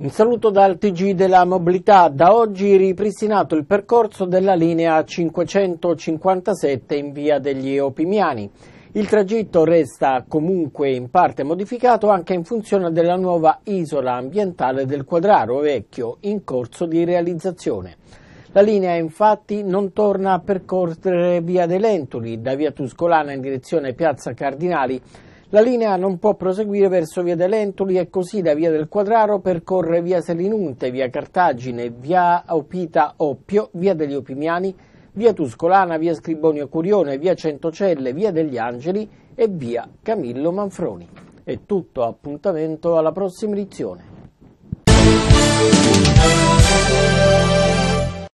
Un saluto dal TG della mobilità. Da oggi ripristinato il percorso della linea 557 in via degli Opimiani. Il tragitto resta comunque in parte modificato anche in funzione della nuova isola ambientale del Quadraro Vecchio in corso di realizzazione. La linea infatti non torna a percorrere via dei Lentoli, da via Tuscolana in direzione Piazza Cardinali la linea non può proseguire verso via De Lentuli e così da via del Quadraro percorre via Selinunte, via Cartagine, via Opita Oppio, via degli Opimiani, via Tuscolana, via Scribonio Curione, via Centocelle, via degli Angeli e via Camillo Manfroni. È tutto, appuntamento alla prossima edizione.